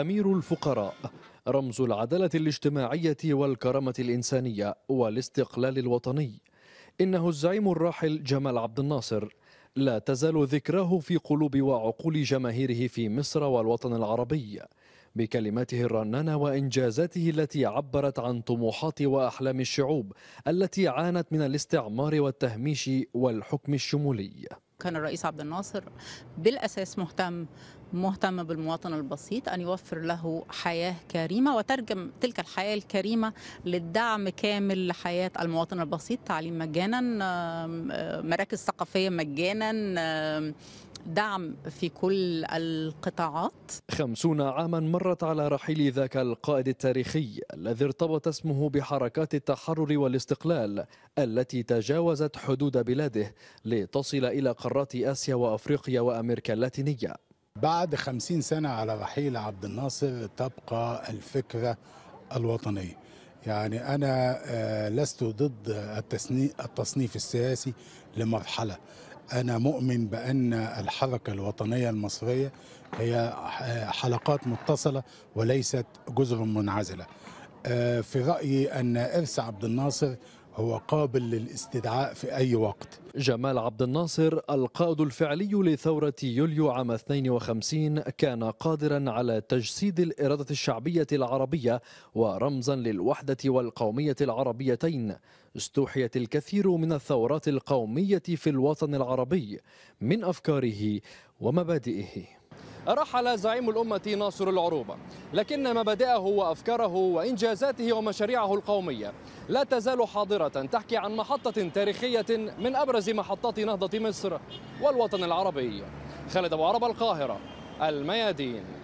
أمير الفقراء رمز العدالة الاجتماعية والكرامة الإنسانية والاستقلال الوطني إنه الزعيم الراحل جمال عبد الناصر لا تزال ذكراه في قلوب وعقول جماهيره في مصر والوطن العربي بكلماته الرنانة وإنجازاته التي عبرت عن طموحات وأحلام الشعوب التي عانت من الاستعمار والتهميش والحكم الشمولي كان الرئيس عبد الناصر بالاساس مهتم مهتم بالمواطن البسيط ان يوفر له حياه كريمه وترجم تلك الحياه الكريمه للدعم كامل لحياه المواطن البسيط تعليم مجانا مراكز ثقافيه مجانا دعم في كل القطاعات خمسون عاما مرت على رحيل ذاك القائد التاريخي الذي ارتبط اسمه بحركات التحرر والاستقلال التي تجاوزت حدود بلاده لتصل إلى قارات آسيا وأفريقيا وأمريكا اللاتينية بعد خمسين سنة على رحيل عبد الناصر تبقى الفكرة الوطنية يعني أنا آه، لست ضد التصنيف السياسي لمرحلة أنا مؤمن بأن الحركة الوطنية المصرية هي آه، حلقات متصلة وليست جزر منعزلة آه، في رأيي أن إرس عبد الناصر هو قابل للاستدعاء في أي وقت جمال عبد الناصر القائد الفعلي لثورة يوليو عام 52 كان قادرا على تجسيد الإرادة الشعبية العربية ورمزا للوحدة والقومية العربيتين استوحيت الكثير من الثورات القومية في الوطن العربي من أفكاره ومبادئه رحل زعيم الأمة ناصر العروبة لكن مبادئه وأفكاره وإنجازاته ومشاريعه القومية لا تزال حاضرة تحكي عن محطة تاريخية من أبرز محطات نهضة مصر والوطن العربي خالد أبو عرب القاهرة الميادين